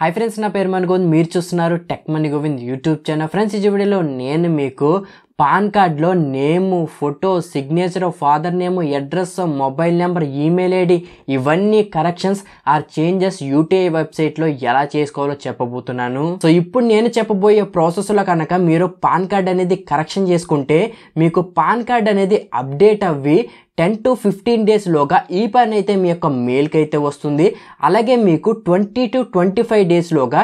hi friends నా పేరు మనుగోంద్ మీరు చూస్తున్నారు tech Mani Govind YouTube channel friends ఈ వీడియోలో నేను మీకు పాన్ కార్డ్లో name photo signature father name address mobile number email ID ఇవన్నీ కరెక్షన్స్ ఆర్ చేంజెస్ యూటీఐ వెబ్సైట్లో ఎలా చేసుకోవాలో చెప్పబోతున్నాను సో ఇప్పుడు నేను చెప్పబోయే ప్రాసెస్లో కనుక మీరు పాన్ కార్డ్ అనేది కరెక్షన్ చేసుకుంటే మీకు పాన్ కార్డ్ అనేది అప్డేట్ అవ్వి టెన్ టు ఫిఫ్టీన్ డేస్లోగా ఈ పని అయితే మీ యొక్క మెయిల్కి అయితే వస్తుంది అలాగే మీకు ట్వంటీ టు ట్వంటీ ఫైవ్ డేస్లోగా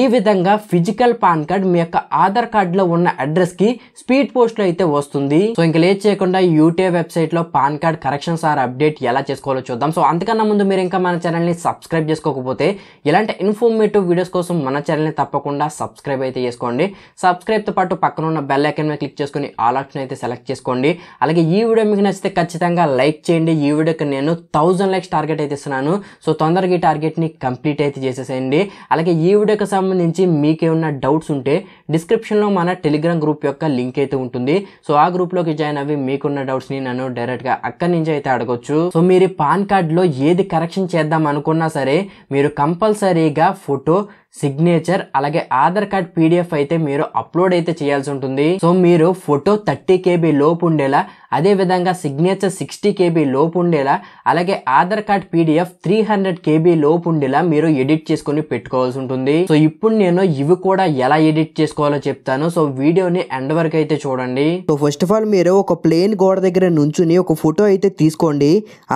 ఈ విధంగా ఫిజికల్ పాన్ కార్డ్ మీ యొక్క ఆధార్ కార్డ్లో ఉన్న అడ్రస్కి స్పీడ్ పోస్ట్లో అయితే వస్తుంది సో ఇంకా లేట్ చేయకుండా యూటీఐ వెబ్సైట్లో PAN card corrections or update ఎలా చేసుకోవాలో చూద్దాం సో అంతకన్నా ముందు మీరు ఇంకా మన ఛానల్ని సబ్స్క్రైబ్ చేసుకోకపోతే ఇలాంటి ఇన్ఫర్మేటివ్ వీడియోస్ కోసం మన ఛానల్ని తప్పకుండా సబ్స్క్రైబ్ అయితే చేసుకోండి సబ్స్క్రైబ్తో పాటు పక్కన ఉన్న బెల్ ఐకన్ మీద క్లిక్ చేసుకుని ఆల్ ఆప్షన్ అయితే సెలెక్ట్ చేసుకోండి అలాగే ఈ వీడియో మీకు నచ్చితే ఖచ్చితంగా ఖచ్చితంగా లైక్ చేయండి ఈ వీడియోకి నేను థౌజండ్ లైక్స్ టార్గెట్ అయితే ఇస్తున్నాను సో తొందరగా ఈ టార్గెట్ని కంప్లీట్ అయితే చేసేసేయండి అలాగే ఈ వీడియోకి సంబంధించి మీకేమన్నా డౌట్స్ ఉంటే డిస్క్రిప్షన్లో మన టెలిగ్రామ్ గ్రూప్ యొక్క లింక్ అయితే ఉంటుంది సో ఆ గ్రూప్లోకి జాయిన్ అవి మీకున్న డౌట్స్ని నన్ను డైరెక్ట్గా అక్కడి నుంచి అయితే అడగొచ్చు సో మీరు పాన్ కార్డ్లో ఏది కరెక్షన్ చేద్దాం అనుకున్నా సరే మీరు కంపల్సరీగా ఫోటో సిగ్నేచర్ అలాగే ఆధార్ కార్డ్ పీడిఎఫ్ అయితే మీరు అప్లోడ్ అయితే చేయాల్సి ఉంటుంది సో మీరు ఫోటో థర్టీ కేబీ లోపు ఉండేలా అదే విధంగా సిగ్నేచర్ సిక్స్టీ కేబీ లోపు ఉండేలా అలాగే Aadhaar card PDF three hundred KB లోపు ఉండేలా మీరు ఎడిట్ చేసుకుని పెట్టుకోవాల్సి ఉంటుంది సో ఇప్పుడు నేను ఇవి కూడా ఎలా ఎడిట్ చేసుకుని చేసుకోవాలో చెప్తాను సో వీడియోని ఎండ్ వరకు అయితే చూడండి సో ఫస్ట్ ఆఫ్ ఆల్ మీరు ఒక ప్లేన్ గోడ దగ్గర నుంచుని ఒక ఫోటో అయితే తీసుకోండి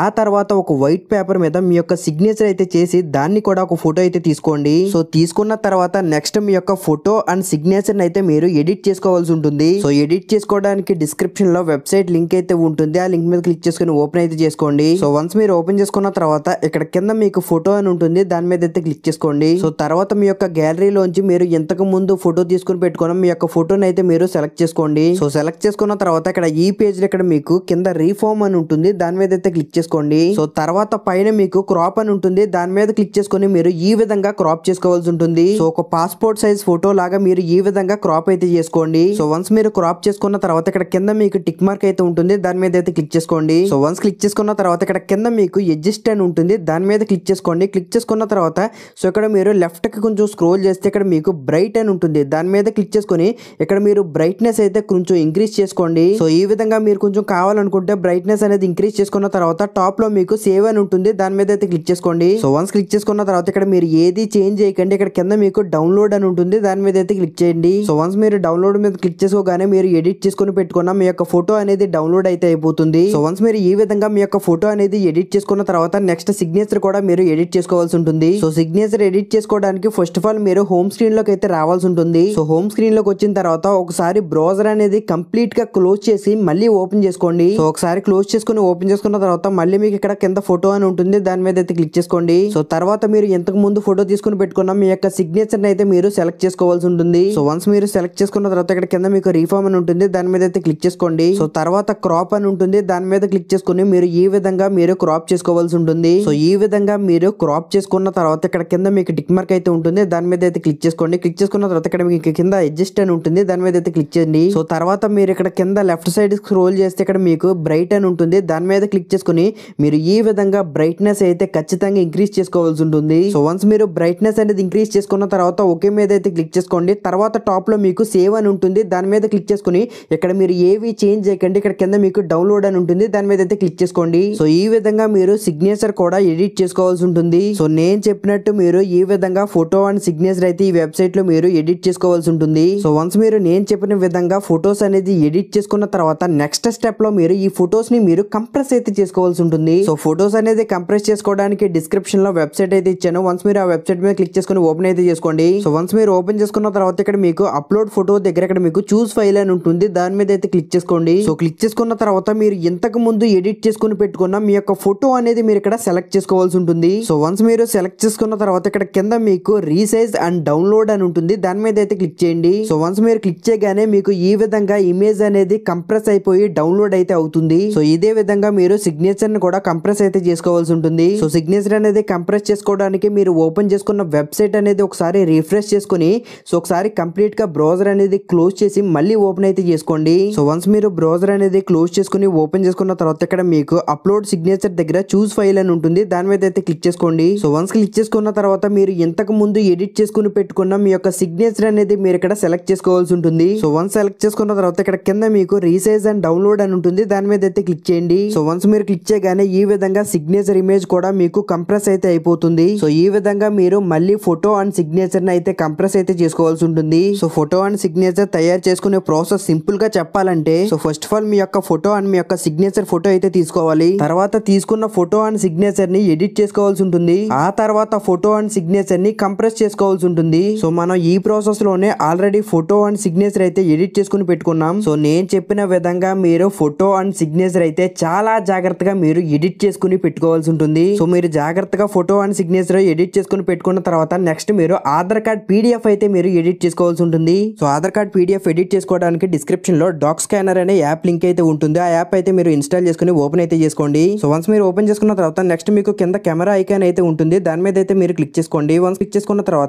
ఆ తర్వాత ఒక వైట్ పేపర్ మీద మీ యొక్క సిగ్నేచర్ అయితే చేసి దాన్ని కూడా ఒక ఫోటో అయితే తీసుకోండి సో తీసుకున్న తర్వాత నెక్స్ట్ మీ యొక్క ఫోటో అండ్ సిగ్నేచర్ అయితే మీరు ఎడిట్ చేసుకోవాల్సి ఉంటుంది సో ఎడిట్ చేసుకోవడానికి డిస్క్రిప్షన్ లో వెబ్సైట్ లింక్ అయితే ఉంటుంది ఆ లింక్ మీద క్లిక్ చేసుకుని ఓపెన్ అయితే చేసుకోండి సో వన్స్ మీరు ఓపెన్ చేసుకున్న తర్వాత ఇక్కడ కింద మీకు ఫోటో అని ఉంటుంది దాని మీద అయితే క్లిక్ చేసుకోండి సో తర్వాత మీ యొక్క గ్యాలరీలోంచి మీరు ఇంతకు ముందు ఫోటో తీసుకుని తీసుకుని పెట్టుకుని మీ యొక్క ఫోటోని అయితే మీరు సెలెక్ట్ చేసుకోండి సో సెలెక్ట్ చేసుకున్న తర్వాత ఇక్కడ ఈ పేజ్ ఇక్కడ మీకు కింద రీఫార్మ్ అని ఉంటుంది దాని మీద అయితే క్లిక్ చేసుకోండి సో తర్వాత పైన మీకు క్రాప్ అని ఉంటుంది దాని మీద క్లిక్ చేసుకుని మీరు ఈ విధంగా క్రాప్ చేసుకోవాల్సి ఉంటుంది సో ఒక పాస్పోర్ట్ సైజ్ ఫోటో లాగా మీరు ఈ విధంగా క్రాప్ అయితే చేసుకోండి సో వన్స్ మీరు క్రాప్ చేసుకున్న తర్వాత ఇక్కడ కింద మీకు టిక్ మార్క్ అయితే ఉంటుంది దాని మీద అయితే క్లిక్ చేసుకోండి సో వన్స్ క్లిక్ చేసుకున్న తర్వాత ఇక్కడ కింద మీకు ఎడ్జిస్ట్ అని ఉంటుంది దాని మీద క్లిక్ చేసుకోండి క్లిక్ చేసుకున్న తర్వాత సో ఇక్కడ మీరు లెఫ్ట్ కి కొంచెం స్క్రోల్ చేస్తే ఇక్కడ మీకు బ్రైట్ అని ఉంటుంది దాని మీద అయితే క్లిక్ చేసుకొని ఇక్కడ మీరు బ్రైట్నెస్ అయితే కొంచెం ఇంక్రీజ్ చేసుకోండి సో ఈ విధంగా మీరు కొంచెం కావాలనుకుంటే బ్రైట్నెస్ అనేది ఇంక్రీజ్ చేసుకున్న తర్వాత టాప్ లో మీకు సేవ్ అని ఉంటుంది దాని మీద అయితే క్లిక్ చేసుకోండి సో వన్స్ క్లిక్ చేసుకున్న తర్వాత ఇక్కడ మీరు ఏది చేంజ్ చేయకండి ఇక్కడ కింద మీకు డౌన్లోడ్ అని ఉంటుంది దాని మీద అయితే క్లిక్ చేయండి సో వన్స్ మీరు డౌన్లోడ్ మీద క్లిక్ చేసుకోగానే మీరు ఎడిట్ చేసుకుని పెట్టుకున్న మీ యొక్క ఫోటో అనేది డౌన్లోడ్ అయితే అయిపోతుంది సో వన్స్ మీరు ఈ విధంగా మీ యొక్క ఫోటో అనేది ఎడిట్ చేసుకున్న తర్వాత నెక్స్ట్ సిగ్నేచర్ కూడా మీరు ఎడిట్ చేసుకోవాల్సి ఉంటుంది సో సిగ్నేచర్ ఎడిట్ చేసుకోవడానికి ఫస్ట్ ఆఫ్ ఆల్ మీరు హోమ్ స్క్రీన్ లోకి అయితే రావాల్సి ఉంటుంది సో హోమ్ స్క్రీన్ లోకి వచ్చిన తర్వాత ఒకసారి బ్రౌజర్ అనేది కంప్లీట్ గా క్లోజ్ చేసి మళ్ళీ ఓపెన్ చేసుకోండి సో ఒకసారి క్లోజ్ చేసుకుని ఓపెన్ చేసుకున్న తర్వాత మళ్ళీ మీకు ఇక్కడ కింద ఫోటో అని ఉంటుంది దాని మీద అయితే క్లిక్ చేసుకోండి సో తర్వాత మీరు ఇంతకు ముందు ఫోటో తీసుకుని పెట్టుకున్న మీ యొక్క సిగ్నేచర్ అయితే మీరు సెలెక్ట్ చేసుకోవాల్సి ఉంటుంది సో వన్స్ మీరు సెలెక్ట్ చేసుకున్న తర్వాత ఇక్కడ కింద మీకు రీఫార్మ్ అని ఉంటుంది దాని మీద అయితే క్లిక్ చేసుకోండి సో తర్వాత క్రాప్ అని ఉంటుంది దాని మీద క్లిక్ చేసుకుని మీరు ఈ విధంగా మీరు క్రాప్ చేసుకోవాల్సి ఉంటుంది సో ఈ విధంగా మీరు క్రాప్ చేసుకున్న తర్వాత ఇక్కడ కింద మీకు టిక్ మార్క్ అయితే ఉంటుంది దాని మీద అయితే క్లిక్ చేసుకోండి క్లిక్ చేసుకున్న తర్వాత ఇక్కడ మీకు కింద అడ్జస్ట్ అని ఉంటుంది దాని మీద అయితే క్లిక్ చేయండి సో తర్వాత మీరు ఇక్కడ కింద లెఫ్ట్ సైడ్ స్క్రోల్ చేస్తే ఇక్కడ మీకు బ్రైట్ అని ఉంటుంది దాని మీద క్లిక్ చేసుకుని మీరు ఈ విధంగా బ్రైట్నెస్ అయితే ఖచ్చితంగా ఇంక్రీజ్ చేసుకోవాల్సి ఉంటుంది సో వన్స్ మీరు బ్రైట్నెస్ అనేది ఇంక్రీజ్ చేసుకున్న తర్వాత ఓకే మీద అయితే క్లిక్ చేసుకోండి తర్వాత టాప్ లో మీకు సేవ్ అని ఉంటుంది దాని మీద క్లిక్ చేసుకుని ఇక్కడ మీరు ఏవి చేంజ్ చేయకండి ఇక్కడ కింద మీకు డౌన్లోడ్ అని ఉంటుంది దాని మీద అయితే క్లిక్ చేసుకోండి సో ఈ విధంగా మీరు సిగ్నేచర్ కూడా ఎడిట్ చేసుకోవాల్సి ఉంటుంది సో నేను చెప్పినట్టు మీరు ఈ విధంగా ఫోటో అండ్ సిగ్నేచర్ అయితే ఈ వెబ్సైట్ లో మీరు ఎడిట్ చేసుకోవాల్సి చేసుకోవాల్సి ఉంటుంది సో వన్స్ మీరు నేను చెప్పిన విధంగా ఫొటోస్ అనేది ఎడిట్ చేసుకున్న తర్వాత నెక్స్ట్ స్టెప్ లో మీరు ఈ ఫొటోస్ ని మీరు కంప్రెస్ అయితే చేసుకోవాల్సి ఉంటుంది సో ఫొటోస్ అనేది కంప్రెస్ చేసుకోవడానికి డిస్క్రిప్షన్ లో వెబ్సైట్ అయితే ఇచ్చాను వన్స్ మీరు ఆ వెబ్సైట్ మీద క్లిక్ చేసుకుని ఓపెన్ అయితే చేసుకోండి సో వన్స్ మీరు ఓపెన్ చేసుకున్న తర్వాత ఇక్కడ మీకు అప్లోడ్ ఫోటో దగ్గర ఇక్కడ మీకు చూస్ ఫైల్ అని ఉంటుంది దాని మీద అయితే క్లిక్ చేసుకోండి సో క్లిక్ చేసుకున్న తర్వాత మీరు ఇంతకు ముందు ఎడిట్ చేసుకుని పెట్టుకున్న మీ యొక్క ఫోటో అనేది మీరు ఇక్కడ సెలెక్ట్ చేసుకోవాల్సి ఉంటుంది సో వన్స్ మీరు సెలెక్ట్ చేసుకున్న తర్వాత ఇక్కడ కింద మీకు రీసైజ్ అండ్ డౌన్లోడ్ అని ఉంటుంది దాని మీద అయితే క్లిక్ క్లిక్ చేయండి సో వన్స్ మీరు క్లిక్ చేయగానే మీకు ఈ విధంగా ఇమేజ్ అనేది కంప్రెస్ అయిపోయి డౌన్లోడ్ అయితే అవుతుంది సో ఇదే విధంగా మీరు సిగ్నేచర్ ని కూడా కంప్రెస్ అయితే చేసుకోవాల్సి ఉంటుంది సో సిగ్నేచర్ అనేది కంప్రెస్ చేసుకోవడానికి మీరు ఓపెన్ చేసుకున్న వెబ్సైట్ అనేది ఒకసారి రిఫ్రెష్ చేసుకుని సో ఒకసారి కంప్లీట్ గా బ్రౌజర్ అనేది క్లోజ్ చేసి మళ్ళీ ఓపెన్ అయితే చేసుకోండి సో వన్స్ మీరు బ్రౌజర్ అనేది క్లోజ్ చేసుకుని ఓపెన్ చేసుకున్న తర్వాత ఇక్కడ మీకు అప్లోడ్ సిగ్నేచర్ దగ్గర చూస్ ఫైల్ అని ఉంటుంది దాని మీద అయితే క్లిక్ చేసుకోండి సో వన్స్ క్లిక్ చేసుకున్న తర్వాత మీరు ఇంతకు ముందు ఎడిట్ చేసుకుని పెట్టుకున్న మీ యొక్క సిగ్నేచర్ అనేది మీరు ఇక్కడ సెలెక్ట్ చేసుకోవాల్సి ఉంటుంది సో వన్స్ సెలెక్ట్ చేసుకున్న తర్వాత ఇక్కడ కింద మీకు రీసైజ్ అండ్ డౌన్లోడ్ అని ఉంటుంది దాని మీద అయితే క్లిక్ చేయండి సో వన్స్ మీరు క్లిక్ చేయగానే ఈ విధంగా సిగ్నేచర్ ఇమేజ్ కూడా మీకు కంప్రెస్ అయితే అయిపోతుంది సో ఈ విధంగా మీరు మళ్ళీ ఫోటో అండ్ సిగ్నేచర్ అయితే కంప్రెస్ అయితే చేసుకోవాల్సి ఉంటుంది సో ఫోటో అండ్ సిగ్నేచర్ తయారు చేసుకునే ప్రాసెస్ సింపుల్ గా చెప్పాలంటే సో ఫస్ట్ ఆఫ్ ఆల్ మీ యొక్క ఫోటో అండ్ మీ యొక్క సిగ్నేచర్ ఫోటో అయితే తీసుకోవాలి తర్వాత తీసుకున్న ఫోటో అండ్ సిగ్నేచర్ ని ఎడిట్ చేసుకోవాల్సి ఉంటుంది ఆ తర్వాత ఫోటో అండ్ సిగ్నేచర్ ని కంప్రెస్ చేసుకోవాల్సి ఉంటుంది సో మనం ఈ ప్రాసెస్ లోనే ఆల్రెడీ ఫోటో అండ్ సిగ్నేచర్ అయితే ఎడిట్ చేసుకుని పెట్టుకున్నాం సో నేను చెప్పిన విధంగా మీరు ఫోటో అండ్ సిగ్నేచర్ అయితే చాలా జాగ్రత్తగా మీరు ఎడిట్ చేసుకుని పెట్టుకోవాల్సి ఉంటుంది సో మీరు జాగ్రత్తగా ఫోటో అండ్ సిగ్నేచర్ ఎడిట్ చేసుకుని పెట్టుకున్న తర్వాత నెక్స్ట్ మీరు ఆధార్ కార్డ్ పీడిఎఫ్ అయితే మీరు ఎడిట్ చేసుకోవాల్సి ఉంటుంది so Aadhaar card PDF edit చేసుకోవడానికి డిస్క్రిప్షన్ లో డాక్ స్కానర్ అనే యాప్ లింక్ అయితే ఉంటుంది ఆ యాప్ అయితే మీరు ఇన్స్టాల్ చేసుకుని ఓపెన్ అయితే చేసుకోండి సో వన్స్ మీరు ఓపెన్ చేసుకున్న తర్వాత నెక్స్ట్ మీకు కింద కెమెరా ఐకాన్ అయితే ఉంటుంది దాని మీద అయితే మీరు క్లిక్ చేసుకోండి వన్స్ క్లిక్ చేసుకున్న తర్వాత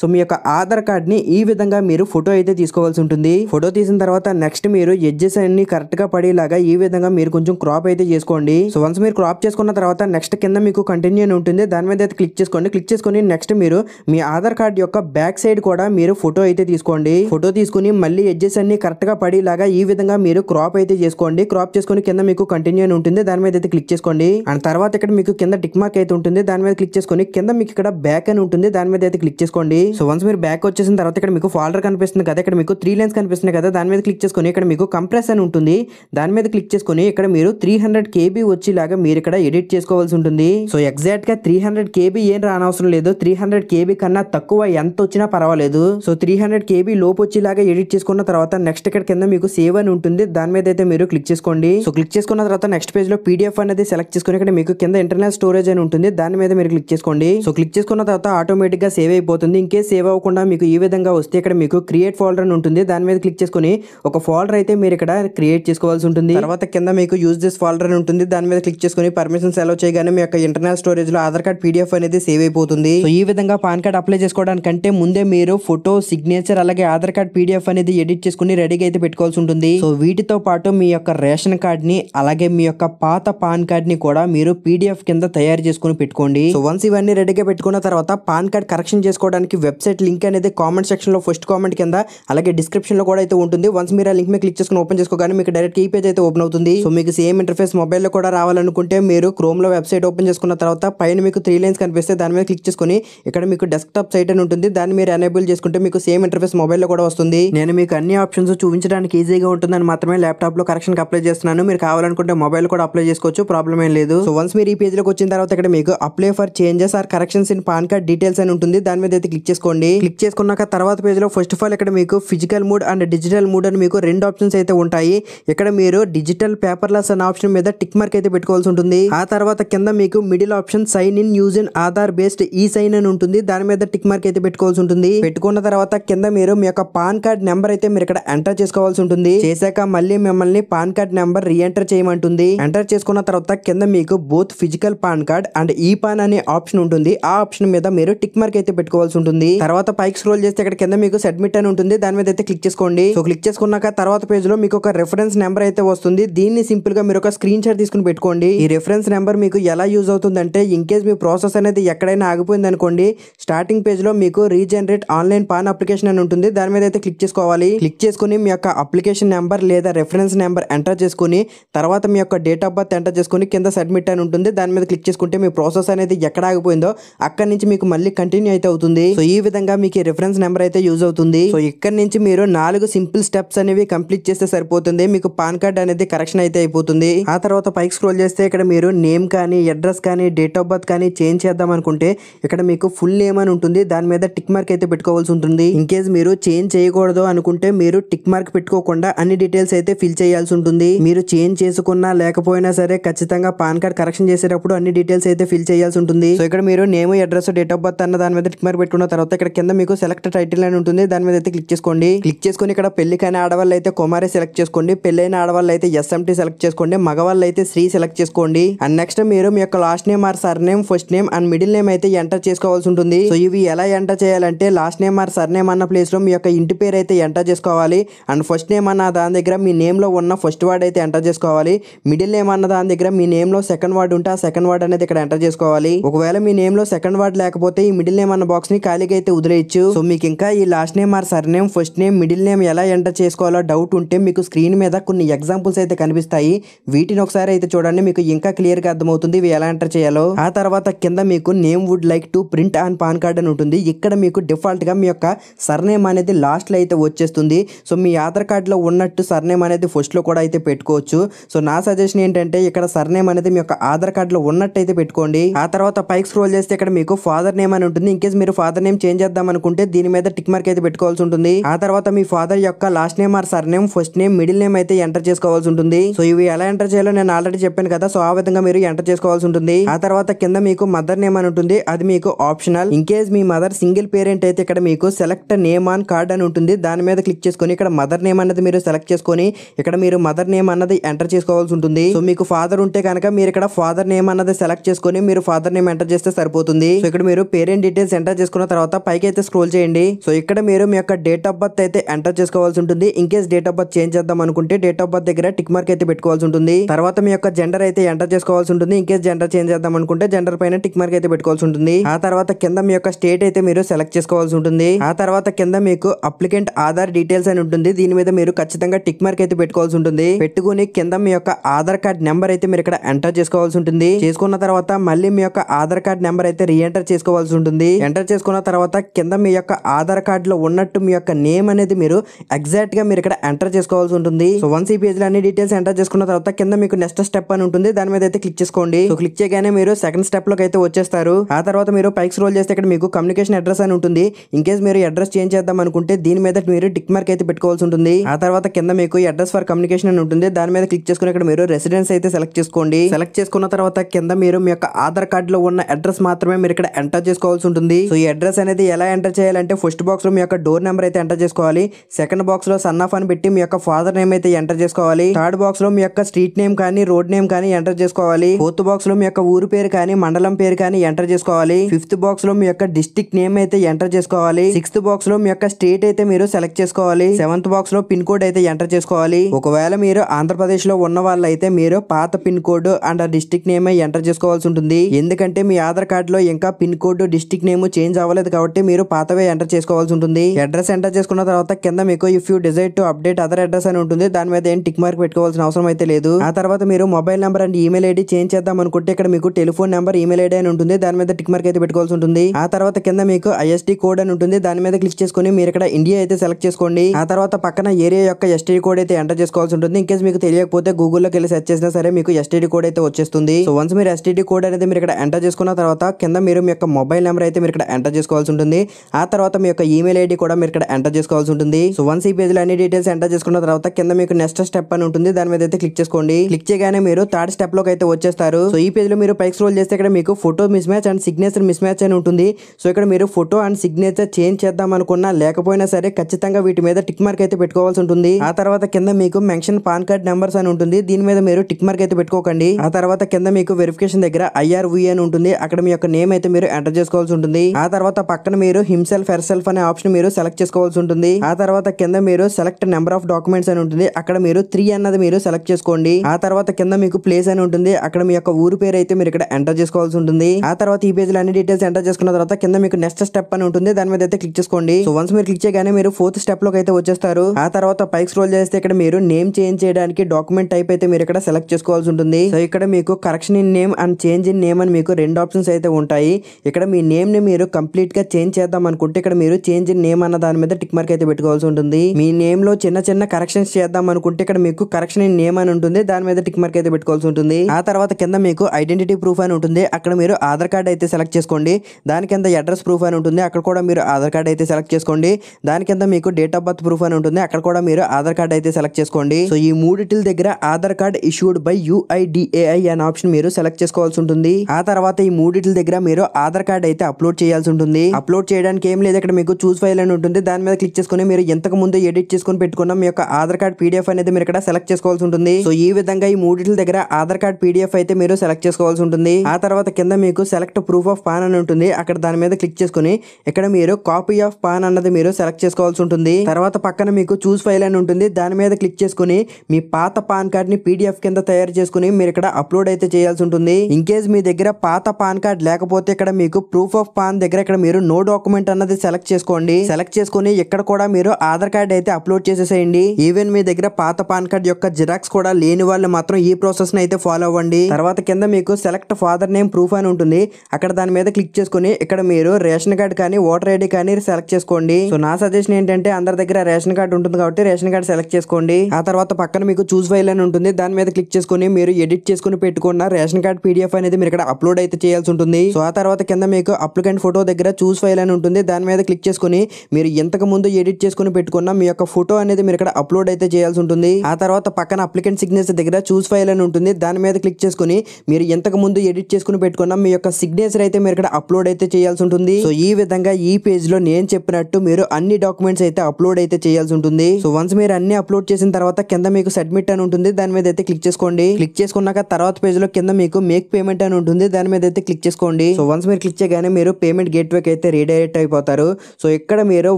సో మీ యొక్క ఆధార్ కార్డ్ని ఈ విధంగా విధంగా మీరు ఫోటో అయితే తీసుకోవాల్సి ఉంటుంది ఫోటో తీసిన తర్వాత నెక్స్ట్ మీరు ఎడ్జెస్ అన్ని కరెక్ట్ గా పడేలాగా ఈ విధంగా మీరు కొంచెం క్రాప్ అయితే చేసుకోండి సో వన్స్ మీరు క్రాప్ చేసుకున్న తర్వాత నెక్స్ట్ కింద మీకు కంటిన్యూ అని ఉంటుంది దాని మీద అయితే క్లిక్ చేసుకోండి క్లిక్ చేసుకుని నెక్స్ట్ మీరు మీ ఆధార్ కార్డ్ యొక్క బ్యాక్ సైడ్ కూడా మీరు ఫోటో అయితే తీసుకోండి ఫోటో తీసుకుని మళ్ళీ ఎడ్జెస్ అన్ని కరెక్ట్ గా పడేలాగా ఈ విధంగా మీరు క్రాప్ అయితే చేసుకోండి క్రాప్ చేసుకుని కింద మీకు కంటిన్యూ అని ఉంటుంది దాని మీద అయితే క్లిక్ చేసుకోండి అండ్ తర్వాత ఇక్కడ మీకు కింద టిక్ మార్క్ అయితే ఉంటుంది దాని మీద క్లిక్ చేసుకొని కింద మీకు ఇక్కడ బ్యాక్ అని ఉంటుంది దాని మీద అయితే క్లిక్ చేసుకోండి సో వన్స్ మీరు బ్యాక్ వచ్చేసిన తర్వాత ఇక్కడ మీకు ఫాల్డర్ కనిపిస్తుంది కదా ఇక్కడ మీకు త్రీ లైన్స్ కనిపిస్తున్నాయి కదా దాని మీద క్లిక్ చేసుకొని ఇక్కడ మీకు కంప్రెస్ అని ఉంటుంది దాని మీద క్లిక్ చేసుకొని ఇక్కడ మీరు త్రీ హండ్రెడ్ కేబీ వచ్చేలాగా మీరు ఇక్కడ ఎడిట్ చేసుకోవాల్సి ఉంటుంది సో ఎగ్జాక్ట్ గా త్రీ హండ్రెడ్ కేబీ ఏం రానవసరం లేదు త్రీ హండ్రెడ్ కేబీ కన్నా తక్కువ ఎంత వచ్చినా పర్వాలేదు సో త్రీ హండ్రెడ్ కేబీ లోపు వచ్చేలాగా ఎడిట్ చేసుకున్న తర్వాత నెక్స్ట్ ఇక్కడ కింద మీకు సేవ్ అని ఉంటుంది దాని మీద అయితే మీరు క్లిక్ చేసుకోండి సో క్లిక్ చేసుకున్న తర్వాత నెక్స్ట్ పేజ్ లో పీడిఎఫ్ అనేది సెలెక్ట్ చేసుకుని ఇక్కడ మీకు కింద ఇంటర్నల్ స్టోరేజ్ అని ఉంటుంది దాని మీద మీరు క్లిక్ చేసుకోండి సో క్లిక్ చేసుకున్న తర్వాత ఆటోమేటిక్ గా సేవ్ అయిపోతుంది ఇంకే సేవ్ అవ్వకుండా మీకు ఈ విధంగా వస్తే ఇక్కడ మీకు క్రియేట్ ఫోల్డర్ అని ఉంటుంది దాని మీద క్లిక్ చేసుకుని ఒక ఫోల్డర్ అయితే మీరు ఇక్కడ క్రియేట్ చేసుకోవాల్సి ఉంటుంది తర్వాత కింద మీకు యూజ్ దిస్ ఫోల్డర్ అని ఉంటుంది దాని మీద క్లిక్ చేసుకుని పర్మిషన్స్ అలౌ చేయగానే మీ యొక్క ఇంటర్నల్ స్టోరేజ్ లో ఆధార్ కార్డ్ పీడిఎఫ్ అనేది సేవ్ అయిపోతుంది సో ఈ విధంగా పాన్ కార్డ్ అప్లై చేసుకోవడానికంటే ముందే మీరు ఫోటో సిగ్నేచర్ అలాగే ఆధార్ కార్డ్ పీడిఎఫ్ అనేది ఎడిట్ చేసుకుని రెడీగా అయితే పెట్టుకోవాల్సి ఉంటుంది సో వీటితో పాటు మీ యొక్క రేషన్ కార్డ్ ని అలాగే మీ యొక్క పాత పాన్ కార్డ్ ని కూడా మీరు పీడిఎఫ్ కింద తయారు చేసుకుని పెట్టుకోండి సో వన్స్ ఇవన్నీ రెడీగా పెట్టుకున్న తర్వాత పాన్ కార్డ్ కరెక్షన్ చేసుకోవడానికి వెబ్సైట్ లింక్ అనేది కామెంట్ సెక్షన్ లో ఫస్ట్ కామెంట్ కింద అలాగే డిస్క్రిప్షన్లో కూడా అయితే ఉంటుంది వన్స్ మీరు ఆ లింక్ మీద క్లిక్ చేసుకుని ఓపెన్ చేసుకోగానే మీకు డైరెక్ట్ ఈ పేజ్ అయితే ఓపెన్ అవుతుంది సో మీకు సేమ్ ఇంటర్ఫేస్ మొబైల్లో కూడా రావాలనుకుంటే మీరు క్రోమ్లో వెబ్సైట్ ఓపెన్ చేసుకున్న తర్వాత పైన మీకు త్రీ లైన్స్ కనిపిస్తే దాని మీద క్లిక్ చేసుకుని ఇక్కడ మీకు డెస్క్టాప్ సైట్ అని ఉంటుంది దాన్ని మీరు ఎనేబుల్ చేసుకుంటే మీకు సేమ్ ఇంటర్ఫేస్ మొబైల్లో కూడా వస్తుంది నేను మీకు అన్ని ఆప్షన్స్ చూపించడానికి ఈజీగా ఉంటుందని మాత్రమే ల్యాప్టాప్లో కరెక్షన్కి అప్లై చేస్తున్నాను మీరు కావాలనుకుంటే మొబైల్ కూడా అప్లై చేసుకోవచ్చు ప్రాబ్లమ్ ఏం లేదు సో వన్స్ మీరు ఈ పేజ్లోకి వచ్చిన తర్వాత ఇక్కడ మీకు apply for changes or corrections in PAN card details అని ఉంటుంది దాని మీద అయితే క్లిక్ చేసుకోండి క్లిక్ చేసుకున్నాక తర్వాత పేజ్లో ఫస్ట్ ఆఫ్ ఆల్ ఇక్కడ మీకు physical mode and digital mode అని మీకు రెండు ఆప్షన్స్ అయితే ఉంటాయి ఇక్కడ మీరు డిజిటల్ పేపర్లెస్ అనే ఆప్షన్ మీద టిక్ మార్క్ అయితే పెట్టుకోవాల్సి ఉంటుంది ఆ తర్వాత కింద మీకు middle option sign in use in Aadhaar based e sign అని ఉంటుంది దాని మీద టిక్ మార్క్ అయితే పెట్టుకోవాల్సి ఉంటుంది పెట్టుకున్న తర్వాత కింద మీరు మీ యొక్క పాన్ కార్డ్ నెంబర్ అయితే మీరు ఇక్కడ ఎంటర్ చేసుకోవాల్సి ఉంటుంది చేశాక మళ్ళీ మిమ్మల్ని పాన్ కార్డ్ నెంబర్ రీఎంటర్ చేయమంటుంది ఎంటర్ చేసుకున్న తర్వాత కింద మీకు both physical PAN card and e PAN అనే ఆప్షన్ ఉంటుంది ఆ ఆప్షన్ మీద మీరు టిక్ మార్క్ అయితే పెట్టుకోవాల్సి ఉంటుంది తర్వాత పైకి స్క్రోల్ చేస్తే ఇక్కడ కింద మీకు సబ్మిట్ అని ఉంటుంది దాని మీద అయితే క్లిక్ చేసుకోండి సో క్లిక్ చేసుకున్నాక తర్వాత పేజ్ లో మీకు ఒక రెఫరెన్స్ నెంబర్ అయితే వస్తుంది దీన్ని సింపుల్ గా మీరు ఒక స్క్రీన్ షాట్ తీసుకుని పెట్టుకోండి ఈ రెఫరెన్స్ నెంబర్ మీకు ఎలా యూజ్ అవుతుందంటే ఇన్ కేస్ మీ ప్రాసెస్ అనేది ఎక్కడైనా ఆగిపోయింది అనుకోండి స్టార్టింగ్ పేజ్ లో మీకు రీజనరేట్ ఆన్లైన్ పాన్ అప్లికేషన్ అని ఉంటుంది దాని మీద అయితే క్లిక్ చేసుకోవాలి క్లిక్ చేసుకుని మీ యొక్క అప్లికేషన్ నెంబర్ లేదా రెఫరెన్స్ నెంబర్ ఎంటర్ చేసుకుని తర్వాత మీ యొక్క డేట్ ఆఫ్ బర్త్ ఎంటర్ చేసుకుని కింద సబ్మిట్ అని ఉంటుంది దాని మీద క్లిక్ చేసుకుంటే మీ ప్రాసెస్ అనేది ఎక్కడ ఆగిపోయిందో అక్కడ నుంచి మీకు మళ్ళీ కంటిన్యూ అయితే అవుతుంది సో ఈ విధంగా మీకు రెఫరెన్స్ నెంబర్ అయితే యూజ్ అవుతుంది సో ఇక్కడ నుంచి మీరు నాలుగు సింపుల్ స్టెప్స్ అనేవి కంప్లీట్ చేస్తే సరిపోతుంది మీకు పాన్ కార్డ్ అనేది కరెక్షన్ అయితే అయిపోతుంది ఆ తర్వాత పైక్ స్క్రోల్ చేస్తే ఇక్కడ మీరు నేమ్ కానీ అడ్రస్ కానీ డేట్ ఆఫ్ బర్త్ కానీ చేంజ్ చేద్దాం అనుకుంటే ఇక్కడ మీకు ఫుల్ నేమ్ అని ఉంటుంది దాని మీద టిక్ మార్క్ అయితే పెట్టుకోవాల్సి ఉంటుంది ఇన్ కేస్ మీరు చేంజ్ చేయకూడదు అనుకుంటే మీరు టిక్ మార్క్ పెట్టుకోకుండా అన్ని డీటెయిల్స్ అయితే ఫిల్ చేయాల్సి ఉంటుంది మీరు చేంజ్ చేసుకున్నా లేకపోయినా సరే ఖచ్చితంగా పాన్ కార్డ్ కరెక్షన్ చేసేటప్పుడు అన్ని డీటెయిల్స్ అయితే ఫిల్ చేయాల్సి ఉంటుంది సో ఇక్కడ మీరు name address date of birth అన్న దాని మీద టిక్ మార్క్ పెట్టుకున్న తర్వాత ఇక్కడ కింద మీకు సెలెక్ట్ టైటిల్ అని ఉంటుంది దాని మీద అయితే క్లిక్ చేసుకోండి క్లిక్ చేసుకుని ఇక్కడ పెళ్లికైన ఆడవాళ్ళు అయితే కుమారి సెలెక్ట్ చేసుకోండి పెళ్ళైన ఆడవాళ్ళు అయితే ఎస్ఎంటీ సెలెక్ట్ చేసుకోండి మగవాళ్ళు అయితే శ్రీ సెలెక్ట్ చేసుకోండి అండ్ నెక్స్ట్ మీరు మీ యొక్క last name or surname first name and middle name అయితే ఎంటర్ చేసుకోవాల్సి ఉంటుంది సో ఇవి ఎలా ఎంటర్ చేయాలంటే last name or surname అన్న ప్లేస్ లో మీ యొక్క ఇంటి పేరు అయితే ఎంటర్ చేసుకోవాలి అండ్ ఫస్ట్ నేమ్ అన్న దాని దగ్గర మీ నేమ్ లో ఉన్న ఫస్ట్ వర్డ్ అయితే ఎంటర్ చేసుకోవాలి మిడిల్ నేమ్ అన్న దాని దగ్గర మీ నేమ్ లో సెకండ్ వర్డ్ ఉంటే ఆ సెకండ్ వర్డ్ అనేది ఇక్కడ ఎంటర్ చేసుకోవాలి ఒకవేళ మీ నేమ్ లో సెకండ్ వర్డ్ లేకపోతే ఈ మిడిల్ నేమ్ అన్న బాక్స్ ని ఖాళీగా అయితే వదిలేయచ్చు సో మీకు ఇంకా ఈ last name or surname first name middle name ఎలా ఎంటర్ చేసుకోవాలో డౌట్ ఉంటే మీకు స్క్రీన్ మీద కొన్ని ఎగ్జాంపుల్స్ అయితే కనిపిస్తాయి వీటిని ఒకసారి అయితే చూడండి మీకు ఇంకా క్లియర్గా అర్థమవుతుంది ఇవి ఎలా ఎంటర్ చేయాలో ఆ తర్వాత కింద మీకు name would like to print on PAN card అని ఉంటుంది ఇక్కడ మీకు డిఫాల్ట్గా మీ యొక్క సర్నేమ్ అనేది లాస్ట్లో అయితే వచ్చేస్తుంది సో మీ ఆధార్ కార్డులో ఉన్నట్టు సర్నేమ్ అనేది ఫస్ట్లో కూడా అయితే పెట్టుకోవచ్చు సో నా సజెషన్ ఏంటంటే ఇక్కడ సర్నేమ్ అనేది మీ యొక్క ఆధార్ కార్డులో ఉన్నట్టు అయితే పెట్టుకోండి ఆ తర్వాత పైకి స్క్రోల్ చేస్తే ఇక్కడ మీకు ఫాదర్ నేమ్ అని ఉంటుంది ఇన్కేస్ మీరు ఫాదర్ నేమ్ చేంజ్ చేద్దాం అనుకుంటే దీని మీద టిక్ మార్క్ మార్క్ అయితే పెట్టుకోవాల్సి ఉంటుంది ఆ తర్వాత మీ ఫాదర్ యొక్క last name or surname first name middle name అయితే ఎంటర్ చేసుకోవాల్సి ఉంటుంది సో ఇవి ఎలా ఎంటర్ చేయాలో నేను ఆల్రెడీ చెప్పాను కదా సో ఆ విధంగా మీరు ఎంటర్ చేసుకోవాల్సి ఉంటుంది ఆ తర్వాత కింద మీకు మదర్ నేమ్ అని ఉంటుంది అది మీకు ఆప్షనల్ ఇన్ కేస్ మీ మదర్ సింగిల్ పేరెంట్ అయితే ఇక్కడ మీకు సెలెక్ట్ నేమ్ ఆన్ కార్డ్ అని ఉంటుంది దాని మీద క్లిక్ చేసుకొని ఇక్కడ మదర్ నేమ్ అనేది మీరు సెలెక్ట్ చేసుకొని ఇక్కడ మీరు మదర్ నేమ్ అన్నది ఎంటర్ చేసుకోవాల్సి ఉంటుంది సో మీకు ఫాదర్ ఉంటే కనుక మీరు ఇక్కడ ఫాదర్ నేమ్ అన్నది సెలెక్ట్ చేసుకొని మీరు ఫాదర్ నేమ్ ఎంటర్ చేస్తే సరిపోతుంది సో ఇక్కడ మీరు పేరెంట్ డీటెయిల్స్ ఎంటర్ చేసుకున్న తర్వాత పైకి అయితే స్క్రోల్ చేయండి సో ఇక్కడ ఇక్కడ మీరు మీ యొక్క డేట్ ఆఫ్ బర్త్ అయితే ఎంటర్ చేసుకోవాల్సి ఉంటుంది in case date of birth change చేద్దాం అనుకుంటే డేట్ ఆఫ్ బర్త్ దగ్గర టిక్ మార్క్ అయితే పెట్టుకోవాల్సి ఉంటుంది తర్వాత మీ యొక్క జెండర్ అయితే ఎంటర్ చేసుకోవాల్సి ఉంటుంది ఇన్ కేస్ జెండర్ చేంజ్ చేద్దాం అనుకుంటే జెండర్ పైన టిక్ మార్క్ అయితే పెట్టుకోవాల్సి ఉంటుంది ఆ తర్వాత కింద మీ యొక్క స్టేట్ అయితే మీరు సెలెక్ట్ చేసుకోవాల్సి ఉంటుంది ఆ తర్వాత కింద మీకు అప్లికెంట్ ఆధార్ డీటెయిల్స్ అని ఉంటుంది దీని మీద మీరు ఖచ్చితంగా టిక్ మార్క్ అయితే పెట్టుకోవాల్సి ఉంటుంది పెట్టుకుని కింద మీ యొక్క ఆధార్ కార్డ్ నెంబర్ అయితే మీరు ఇక్కడ ఎంటర్ చేసుకోవాల్సి ఉంటుంది చేసుకున్న తర్వాత మళ్ళీ మీ యొక్క ఆధార్ కార్డ్ నెంబర్ అయితే రీ ఎంటర్ చేసుకోవాల్సి ఉంటుంది ఎంటర్ చేసుకున్న తర్వాత కింద మీ యొక్క ఆధార్ కార్డ్ కార్డులో ఉన్నట్టు మీ యొక్క నేమ్ అనేది మీరు ఎగ్జాక్ట్గా మీరు ఇక్కడ ఎంటర్ చేసుకోవాల్సి ఉంటుంది సో వన్స్ ఈ లో అన్ని డీటెయిల్స్ ఎంటర్ చేసుకున్న తర్వాత కింద మీకు నెక్స్ట్ స్టెప్ అని ఉంటుంది దాని మీద అయితే క్లిక్ చేసుకోండి సో క్లిక్ చేయగానే మీరు సెకండ్ స్టెప్ లోకి అయితే వచ్చేస్తారు ఆ తర్వాత మీరు పైక్స్ స్క్రోల్ చేస్తే ఇక్కడ మీకు కమ్యూనికేషన్ అడ్రస్ అని ఉంటుంది ఇన్ కేస్ మీరు అడ్రస్ చేంజ్ చేద్దాం అనుకుంటే దీని మీద మీరు టిక్ మార్క్ అయితే పెట్టుకోవాల్సి ఉంటుంది ఆ తర్వాత కింద మీకు అడ్రస్ ఫర్ కమ్యూనికేషన్ అని ఉంటుంది దాని మీద క్లిక్ చేసుకుని ఇక్కడ మీరు రెసిడెన్స్ అయితే సెలెక్ట్ చేసుకోండి సెలెక్ట్ చేసుకున్న తర్వాత కింద మీరు మీ యొక్క ఆధార్ కార్డ్ లో ఉన్న అడ్రస్ మాత్రమే మీరు ఇక్కడ ఎంటర్ చేసుకోవాల్సి ఉంటుంది సో ఈ అడ్రస్ అనేది ఎలా ఎంటర్ చేయాలంటే ఫస్ట్ బాక్స్ బాక్స్లో మీ యొక్క డోర్ నెంబర్ అయితే ఎంటర్ చేసుకోవాలి సెకండ్ బాక్స్లో సన్ ఆఫ్ అని పెట్టి మీ యొక్క ఫాదర్ నేమ్ అయితే ఎంటర్ చేసుకోవాలి థర్డ్ బాక్స్లో మీ యొక్క స్ట్రీట్ నేమ్ కానీ రోడ్ నేమ్ కానీ ఎంటర్ చేసుకోవాలి ఫోర్త్ బాక్స్లో మీ యొక్క ఊరు పేరు కానీ మండలం పేరు కానీ ఎంటర్ చేసుకోవాలి ఫిఫ్త్ బాక్స్లో మీ యొక్క డిస్టిక్ నేమ్ అయితే ఎంటర్ చేసుకోవాలి సిక్స్త్ బాక్స్లో మీ యొక్క స్టేట్ అయితే మీరు సెలెక్ట్ చేసుకోవాలి సెవెంత్ బాక్స్లో పిన్ కోడ్ అయితే ఎంటర్ చేసుకోవాలి ఒకవేళ మీరు ఆంధ్రప్రదేశ్లో ఉన్న వాళ్ళు అయితే మీరు పాత pin code and district name enter చేసుకోవాల్సి ఉంటుంది ఎందుకంటే మీ ఆధార్ కార్డులో ఇంకా pin code district name change అవ్వలేదు కాబట్టి మీరు పాతవే ఎంటర్ చేసుకోవాల్సి ఉంటుంది అడ్రస్ ఎంటర్ చేసుకున్న తర్వాత కింద మీకు if you desire to update other address అని ఉంటుంది దాని మీద ఏం టిక్ మార్క్ పెట్టుకోవాల్సిన అవసరం అయితే లేదు ఆ తర్వాత మీరు mobile number and email ID change చేద్దాం అనుకుంటే ఇక్కడ మీకు టెలిఫోన్ నెంబర్ ఈమెయిల్ ఐడి అని ఉంటుంది దాని మీద టిక్ మార్క్ అయితే పెట్టుకోవాల్సి ఉంటుంది ఆ తర్వాత కింద మీకు ఐఎస్టీ కోడ్ అని ఉంటుంది దాని మీద క్లిక్ చేసుకుని మీరు ఇక్కడ ఇండియా అయితే సెలెక్ట్ చేసుకోండి ఆ తర్వాత పక్కన ఏరియా యొక్క ఎస్టీడీ కోడ్ అయితే ఎంటర్ చేసుకోవాల్సి ఉంటుంది ఇన్ కేస్ మీకు తెలియకపోతే లో వెళ్ళి సెర్చ్ చేసినా సరే మీకు ఎస్టీడీ కోడ్ అయితే వచ్చేస్తుంది సో వన్స్ మీరు ఎస్టీడీ కోడ్ అనేది మీరు ఇక్కడ ఎంటర్ చేసుకున్న తర్వాత కింద మీరు మీ యొక్క మొబైల్ నెంబర్ అయితే మీరు ఇక్కడ ఎంటర్ చేసుకోవాల్సి ఉంటుంది ఆ తర్వాత మీ యొక్క ఈమెయిల్ ఐడి కూడా మీరు ఇక్కడ ఎంటర్ చేసుకోవాల్సి ఉంటుంది సో వన్స్ ఈ లో అన్ని డీటెయిల్స్ ఎంటర్ చేసుకున్న తర్వాత కింద మీకు నెక్స్ట్ స్టెప్ అని ఉంటుంది దాని మీద అయితే క్లిక్ చేసుకోండి క్లిక్ చేయగానే మీరు థర్డ్ స్టెప్ లోకి అయితే వచ్చేస్తారు సో ఈ పేజ్ లో మీరు పైక్ స్క్రోల్ చేస్తే ఇక్కడ మీకు photo mismatch and signature mismatch అని ఉంటుంది సో ఇక్కడ మీరు ఫోటో అండ్ సిగ్నేచర్ చేంజ్ చేద్దాం అనుకున్నా లేకపోయినా సరే ఖచ్చితంగా వీటి మీద టిక్ మార్క్ అయితే పెట్టుకోవాల్సి ఉంటుంది ఆ తర్వాత కింద మీకు మెన్షన్ పాన్ కార్డ్ నెంబర్స్ అని ఉంటుంది దీని మీద మీరు టిక్ మార్క్ అయితే పెట్టుకోకండి ఆ తర్వాత కింద మీకు వెరిఫికేషన్ దగ్గర ఐఆర్వి అని ఉంటుంది అక్కడ మీ యొక్క నేమ్ అయితే మీరు ఎంటర్ చేసుకోవాల్సి ఉంటుంది ఆ తర్వాత పక్కన మీరు హిమ్సెల్ఫ్ ఎర్సెల్ఫ్ అనే ఆప్షన్ మీరు సెలెక్ట్ చేసుకోవాల్సి ఉంటుంది ఆ తర్వాత కింద మీరు సెలెక్ట్ నెంబర్ ఆఫ్ డాక్యుమెంట్స్ అని ఉంటుంది అక్కడ మీరు త్రీ అన్నది మీరు సెలెక్ట్ చేసుకోండి ఆ తర్వాత కింద మీకు ప్లేస్ అని ఉంటుంది అక్కడ మీ యొక్క ఊరు పేరు అయితే మీరు ఇక్కడ ఎంటర్ చేసుకోవాల్సి ఉంటుంది ఆ తర్వాత ఈ పేజ్ లో అన్ని డీటెయిల్స్ ఎంటర్ చేసుకున్న తర్వాత కింద మీకు నెక్స్ట్ స్టెప్ అని ఉంటుంది దాని మీద అయితే క్లిక్ చేసుకోండి సో వన్స్ మీరు క్లిక్ చేయగానే మీరు ఫోర్త్ స్టెప్ లో అయితే వచ్చేస్తారు ఆ తర్వాత పైక్ స్క్రోల్ చేస్తే ఇక్కడ మీరు నేమ్ చేంజ్ చేయడానికి డాక్యుమెంట్ టైప్ అయితే మీరు ఇక్కడ సెలెక్ట్ చేసుకోవాల్సి ఉంటుంది సో ఇక్కడ మీకు correction in name and change in name అని మీకు రెండు ఆప్షన్స్ అయితే ఉంటాయి ఇక్కడ మీ నేమ్ ని మీరు కంప్లీట్ గా చేంజ్ చేద్దాం అనుకుంటే ఇక్కడ మీరు చేంజ్ సంబంధించిన నేమ్ అన్న దాని మీద టిక్ మార్క్ అయితే పెట్టుకోవాల్సి ఉంటుంది మీ నేమ్ లో చిన్న చిన్న కరెక్షన్స్ చేద్దాం అనుకుంటే ఇక్కడ మీకు కరెక్షన్ నేమ్ అని ఉంటుంది దాని మీద టిక్ మార్క్ అయితే పెట్టుకోవాల్సి ఉంటుంది ఆ తర్వాత కింద మీకు ఐడెంటిటీ ప్రూఫ్ అని ఉంటుంది అక్కడ మీరు ఆధార్ కార్డ్ అయితే సెలెక్ట్ చేసుకోండి దాని కింద అడ్రస్ ప్రూఫ్ అని ఉంటుంది అక్కడ కూడా మీరు ఆధార్ కార్డ్ అయితే సెలెక్ట్ చేసుకోండి దాని కింద మీకు డేట్ ఆఫ్ బర్త్ ప్రూఫ్ అని ఉంటుంది అక్కడ కూడా మీరు ఆధార్ కార్డ్ అయితే సెలెక్ట్ చేసుకోండి సో ఈ మూడిటిల దగ్గర Aadhaar card issued by UIDAI అనే ఆప్షన్ మీరు సెలెక్ట్ చేసుకోవాల్సి ఉంటుంది ఆ తర్వాత ఈ మూడిటిల దగ్గర మీరు ఆధార్ కార్డ్ అయితే అప్లోడ్ చేయాల్సి ఉంటుంది అప్లోడ్ చేయడానికి ఏం లేదు ఇక్కడ మీకు చూ న్యూస్ ఫైల్ అని ఉంటుంది దాని మీద క్లిక్ చేసుకుని మీరు ఇంతకు ముందు ఎడిట్ చేసుకుని పెట్టుకున్న మీ యొక్క ఆధార్ కార్డ్ పీడిఎఫ్ అనేది మీరు ఇక్కడ సెలెక్ట్ చేసుకోవాల్సి ఉంటుంది సో ఈ విధంగా ఈ మూడింటి దగ్గర ఆధార్ కార్డ్ పీడిఎఫ్ అయితే మీరు సెలెక్ట్ చేసుకోవాల్సి ఉంటుంది ఆ తర్వాత కింద మీకు సెలెక్ట్ ప్రూఫ్ ఆఫ్ పాన్ అని ఉంటుంది అక్కడ దాని మీద క్లిక్ చేసుకుని ఇక్కడ మీరు కాపీ ఆఫ్ పాన్ అన్నది మీరు సెలెక్ట్ చేసుకోవాల్సి ఉంటుంది తర్వాత పక్కన మీకు చూస్ ఫైల్ అని ఉంటుంది దాని మీద క్లిక్ చేసుకుని మీ పాత పాన్ కార్డ్ ని పీడిఎఫ్ కింద తయారు చేసుకుని మీరు ఇక్కడ అప్లోడ్ అయితే చేయాల్సి ఉంటుంది ఇన్ ఇన్కేస్ మీ దగ్గర పాత పాన్ కార్డ్ లేకపోతే ఇక్కడ మీకు ప్రూఫ్ ఆఫ్ పాన్ దగ్గర ఇక్కడ మీరు నో డాక్యుమెంట్ అన్నది సెలెక్ట్ చేసుకోండి చేసుకోండి సెలెక్ట్ చేసుకుని ఇక్కడ కూడా మీరు ఆధార్ కార్డ్ అయితే అప్లోడ్ చేసేసేయండి ఈవెన్ మీ దగ్గర పాత పాన్ కార్డ్ యొక్క జిరాక్స్ కూడా లేని వాళ్ళు మాత్రం ఈ ప్రాసెస్ ని అయితే ఫాలో అవ్వండి తర్వాత కింద మీకు సెలెక్ట్ ఫాదర్ నేమ్ ప్రూఫ్ అని ఉంటుంది అక్కడ దాని మీద క్లిక్ చేసుకుని ఇక్కడ మీరు రేషన్ కార్డ్ కానీ ఓటర్ ఐడి కానీ సెలెక్ట్ చేసుకోండి సో నా సజెషన్ ఏంటంటే అందరి దగ్గర రేషన్ కార్డ్ ఉంటుంది కాబట్టి రేషన్ కార్డ్ సెలెక్ట్ చేసుకోండి ఆ తర్వాత పక్కన మీకు చూస్ ఫైల్ అని ఉంటుంది దాని మీద క్లిక్ చేసుకుని మీరు ఎడిట్ చేసుకుని పెట్టుకున్న రేషన్ కార్డ్ పీడిఎఫ్ అనేది మీరు ఇక్కడ అప్లోడ్ అయితే చేయాల్సి ఉంటుంది సో ఆ తర్వాత కింద మీకు అప్లికెంట్ ఫోటో దగ్గర చూస్ ఫైల్ అని ఉంటుంది దాని మీద క్లిక్ చేసుకుని చేసుకొని మీరు ముందు ఎడిట్ చేసుకుని పెట్టుకున్న మీ యొక్క ఫోటో అనేది మీరు ఇక్కడ అప్లోడ్ అయితే చేయాల్సి ఉంటుంది ఆ తర్వాత పక్కన అప్లికెంట్ సిగ్నేచర్ దగ్గర చూస్ ఫైల్ అని ఉంటుంది దాని మీద క్లిక్ చేసుకుని మీరు ముందు ఎడిట్ చేసుకుని పెట్టుకున్న మీ యొక్క సిగ్నేచర్ అయితే మీరు ఇక్కడ అప్లోడ్ అయితే చేయాల్సి ఉంటుంది సో ఈ విధంగా ఈ పేజ్లో నేను చెప్పినట్టు మీరు అన్ని డాక్యుమెంట్స్ అయితే అప్లోడ్ అయితే చేయాల్సి ఉంటుంది సో వన్స్ మీరు అన్ని అప్లోడ్ చేసిన తర్వాత కింద మీకు సబ్మిట్ అని ఉంటుంది దాని మీద అయితే క్లిక్ చేసుకోండి క్లిక్ చేసుకున్నాక తర్వాత పేజ్ లో కింద మీకు మేక్ పేమెంట్ అని ఉంటుంది దాని మీద అయితే క్లిక్ చేసుకోండి సో వన్స్ మీరు క్లిక్ చేయగానే మీరు పేమెంట్ గేట్ వేకి అయితే రీడైరెక్ట్ అయిపోతారు సో ఇక్కడ మీరు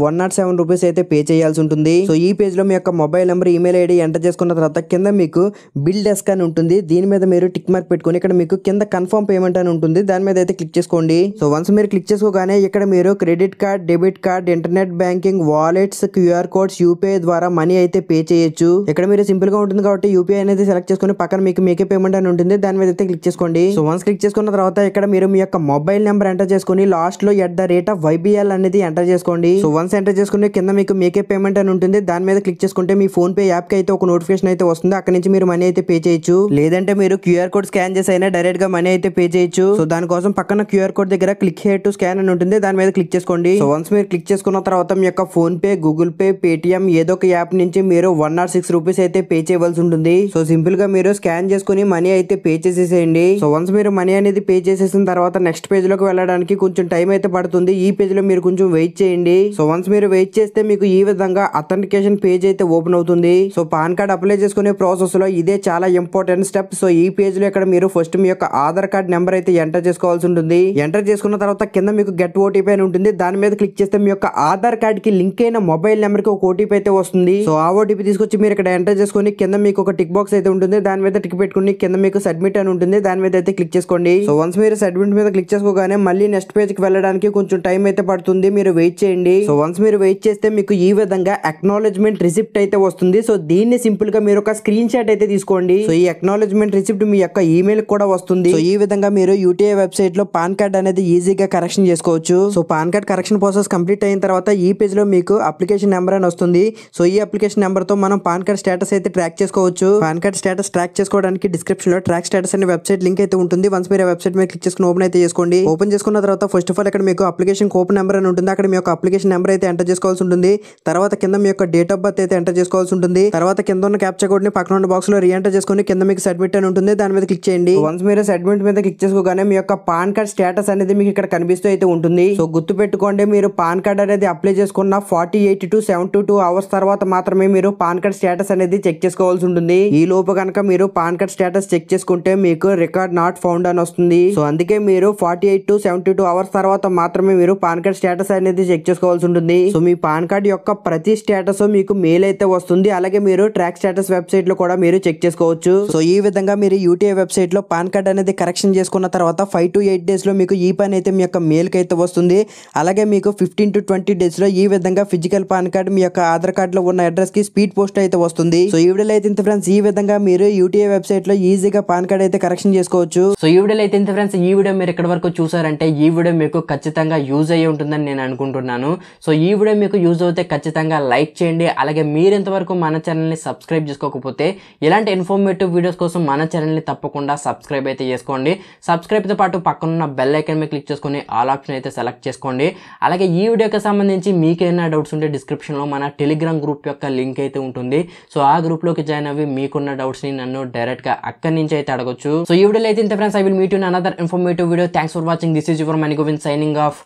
వన్ నాట్ సెవెన్ రూపీస్ అయితే పే చేయాల్సి ఉంటుంది సో ఈ పేజ్ లో మీ యొక్క mobile number email ID enter చేసుకున్న తర్వాత కింద మీకు బిల్ డెస్క్ అని ఉంటుంది దీని మీద మీరు టిక్ మార్క్ పెట్టుకుని ఇక్కడ మీకు కింద కన్ఫర్మ్ పేమెంట్ అని ఉంటుంది దాని మీద అయితే క్లిక్ చేసుకోండి సో వన్స్ మీరు క్లిక్ చేసుకోగానే ఇక్కడ మీరు credit card debit card internet banking wallets QR codes UPI ద్వారా మనీ అయితే పే చేయొచ్చు ఇక్కడ మీరు సింపుల్ గా ఉంటుంది కాబట్టి యూపీఐ అనేది సెలెక్ట్ చేసుకుని పక్కన మీకు మీకే పేమెంట్ అని ఉంటుంది దాని మీద అయితే క్లిక్ చేసుకోండి సో వన్స్ క్లిక్ చేసుకున్న తర్వాత ఇక్కడ మీరు మీ యొక్క మొబైల్ నెంబర్ ఎంటర్ చేసుకుని లాస్ట్ లో at the rate of YBL అనేది ఎంటర్ చేసుకోండి సో వన్స్ ఎంటర్ చేసుకుంటే కింద మీకు మేకే పేమెంట్ అని ఉంటుంది దాని మీద క్లిక్ చేసుకుంటే మీ ఫోన్ పే యాప్ కి అయితే ఒక నోటిఫికేషన్ అయితే వస్తుంది అక్కడ నుంచి మీరు మనీ అయితే పే చేయొచ్చు లేదంటే మీరు క్యూఆర్ కోడ్ స్కాన్ చేసి అయినా డైరెక్ట్ గా మనీ అయితే పే చేయొచ్చు సో దానికోసం పక్కన క్యూఆర్ కోడ్ దగ్గర క్లిక్ హెయిర్ టు స్కాన్ అని ఉంటుంది దాని మీద క్లిక్ చేసుకోండి సో వన్స్ మీరు క్లిక్ చేసుకున్న తర్వాత మీ యొక్క PhonePe Google Pay Paytm ఏదో ఒక యాప్ నుంచి మీరు వన్ ఆర్ సిక్స్ రూపీస్ అయితే పే చేయవలసి ఉంటుంది సో సింపుల్ గా మీరు స్కాన్ చేసుకుని మనీ అయితే పే చేసేసేయండి సో వన్స్ మీరు మనీ అనేది పే చేసేసిన తర్వాత నెక్స్ట్ పేజ్ లోకి వెళ్ళడానికి కొంచెం టైం అయితే పడుతుంది ఈ పేజ్ లో మీరు కొంచెం వెయిట్ చేయండి చేయండి సో వన్స్ మీరు వెయిట్ చేస్తే మీకు ఈ విధంగా అథెంటికేషన్ పేజ్ అయితే ఓపెన్ అవుతుంది సో పాన్ కార్డ్ అప్లై చేసుకునే ప్రాసెస్ లో ఇదే చాలా ఇంపార్టెంట్ స్టెప్ సో ఈ పేజ్ లో ఇక్కడ మీరు ఫస్ట్ మీ యొక్క ఆధార్ కార్డ్ నెంబర్ అయితే ఎంటర్ చేసుకోవాల్సి ఉంటుంది ఎంటర్ చేసుకున్న తర్వాత కింద మీకు గెట్ ఓటీపీ అని ఉంటుంది దాని మీద క్లిక్ చేస్తే మీ యొక్క ఆధార్ కార్డ్ కి లింక్ అయిన మొబైల్ నెంబర్ కి ఒక ఓటీపీ అయితే వస్తుంది సో ఆ ఓటీపీ తీసుకొచ్చి మీరు ఇక్కడ ఎంటర్ చేసుకుని కింద మీకు ఒక టిక్ బాక్స్ అయితే ఉంటుంది దాని మీద టిక్ పెట్టుకుని కింద మీకు సబ్మిట్ అని ఉంటుంది దాని మీద అయితే క్లిక్ చేసుకోండి సో వన్స్ మీరు సబ్మిట్ మీద క్లిక్ చేసుకోగానే మళ్ళీ నెక్స్ట్ పేజ్ కి వెళ్ళడానికి కొంచెం టైం అయితే పడుతుంది మీరు వెయిట్ చేయండి సో వన్స్ మీరు వెయిట్ చేస్తే మీకు ఈ విధంగా అక్నాలెడ్జ్మెంట్ రిసిప్ట్ అయితే వస్తుంది సో దీన్ని సింపుల్ గా మీరు ఒక స్క్రీన్ షాట్ అయితే తీసుకోండి సో ఈ అక్నాలెడ్జ్మెంట్ రిసిప్ట్ మీ యొక్క ఈమెయిల్ కూడా వస్తుంది సో ఈ విధంగా మీరు యూటీఐ వెబ్సైట్ లో పాన్ కార్డ్ అనేది ఈజీగా కరెక్షన్ చేసుకోవచ్చు so PAN card correction process complete అయిన తర్వాత ఈ పేజ్ లో మీకు అప్లికేషన్ నెంబర్ అని వస్తుంది సో ఈ అప్లికేషన్ నెంబర్ తో మనం పాన్ కార్డ్ స్టేటస్ అయితే ట్రాక్ చేసుకోవచ్చు పాన్ కార్డ్ స్టేటస్ ట్రాక్ చేసుకోవడానికి డిస్క్రిప్షన్ లో ట్రాక్ స్టేటస్ అనే వెబ్సైట్ లింక్ అయితే ఉంటుంది వన్స్ మీరు వెబ్సైట్ మీద క్లిక్ చేసుకుని ఓపెన్ అయితే చేసుకోండి ఓపెన్ చేసుకున్న తర్వాత ఫస్ట్ ఆఫ్ ఆల్ ఇక్కడ మీకు అప్లికేషన్ కోపన్ నెంబర్ అని ఉంటుంది అక్కడ మీ యొక్క అప్లికేషన్ నెంబర్ అయితే ఎంటర్ చేసుకోవాల్సి ఉంటుంది తర్వాత కింద మీ యొక్క డేట్ ఆఫ్ బర్త్ అయితే ఎంటర్ చేసుకోవాల్సి ఉంటుంది తర్వాత కింద ఉన్న క్యాప్చర్ కోడ్ ని పక్కన ఉన్న బాక్స్ లో రీఎంటర్ చేసుకుని కింద మీకు సబ్మిట్ అని ఉంటుంది దాని మీద క్లిక్ చేయండి వన్స్ మీరు సబ్మిట్ మీద క్లిక్ చేసుకోగానే మీ యొక్క పాన్ కార్డ్ స్టేటస్ అనేది మీకు ఇక్కడ కనిపిస్తూ అయితే ఉంటుంది సో గుర్తు పెట్టుకోండి మీరు పాన్ కార్డ్ అనేది అప్లై చేసుకున్న forty eight to seventy two hours తర్వాత మాత్రమే మీరు పాన్ కార్డ్ స్టేటస్ అనేది చెక్ చేసుకోవాల్సి ఉంటుంది ఈ లోపు కనుక మీరు పాన్ కార్డ్ స్టేటస్ చెక్ చేసుకుంటే మీకు రికార్డ్ నాట్ ఫౌండ్ అని వస్తుంది సో అందుకే మీరు forty eight to seventy two hours తర్వాత మాత్రమే మీరు పాన్ కార్డ్ స్టేటస్ అనేది చెక్ చెక్ చేసుకోవాల్సి ఉంటుంది సో మీ పాన్ కార్డ్ యొక్క ప్రతి స్టేటస్ మీకు మెయిల్ అయితే వస్తుంది అలాగే మీరు ట్రాక్ స్టేటస్ వెబ్సైట్ లో కూడా మీరు చెక్ చేసుకోవచ్చు సో ఈ విధంగా మీరు యూటీఐ వెబ్సైట్ లో పాన్ కార్డ్ అనేది కరెక్షన్ చేసుకున్న తర్వాత ఫైవ్ టు ఎయిట్ డేస్ లో మీకు ఈ పని అయితే మీ యొక్క మెయిల్కి అయితే వస్తుంది అలాగే మీకు ఫిఫ్టీన్ టు ట్వంటీ డేస్ లో ఈ విధంగా ఫిజికల్ పాన్ కార్డ్ మీ యొక్క ఆధార్ కార్డ్ లో ఉన్న అడ్రస్ కి స్పీడ్ పోస్ట్ అయితే వస్తుంది సో ఈ వీడియోలో అయితే ఫ్రెండ్స్ ఈ విధంగా మీరు యూటీఐ వెబ్సైట్ లో ఈజీగా పాన్ కార్డ్ అయితే కరెక్షన్ చేసుకోవచ్చు సో ఈ వీడియోలో అయితే ఫ్రెండ్స్ ఈ వీడియో మీరు ఇక్కడ వరకు చూసారంటే ఈ వీడియో మీకు ఖచ్చితంగా యూజ్ అయ్యి ఉంటుందని నేను అనుకుంటున్నాను అనుకుంటున్నాను సో ఈ వీడియో మీకు యూజ్ అవుతే ఖచ్చితంగా లైక్ చేయండి అలాగే మీరు ఇంతవరకు మన ఛానల్ని సబ్స్క్రైబ్ చేసుకోకపోతే ఇలాంటి ఇన్ఫర్మేటివ్ వీడియోస్ కోసం మన ఛానల్ని తప్పకుండా సబ్స్క్రైబ్ అయితే చేసుకోండి సబ్స్క్రైబ్తో పాటు పక్కనున్న బెల్ ఐకన్ మీద క్లిక్ చేసుకుని ఆల్ ఆప్షన్ అయితే సెలెక్ట్ చేసుకోండి అలాగే ఈ వీడియోకి సంబంధించి మీకేమైనా డౌట్స్ ఉంటే డిస్క్రిప్షన్లో మన టెలిగ్రామ్ గ్రూప్ యొక్క లింక్ అయితే ఉంటుంది సో ఆ గ్రూప్లోకి జాయిన్ అవి మీకున్న డౌట్స్ని నన్ను డైరెక్ట్గా అక్కడి నుంచి అయితే అడగచ్చు సో ఈ వీడియోలో అయితే ఇంత friends I will meet you another informative video thanks for watching this is your money Govind signing off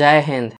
Jai Hind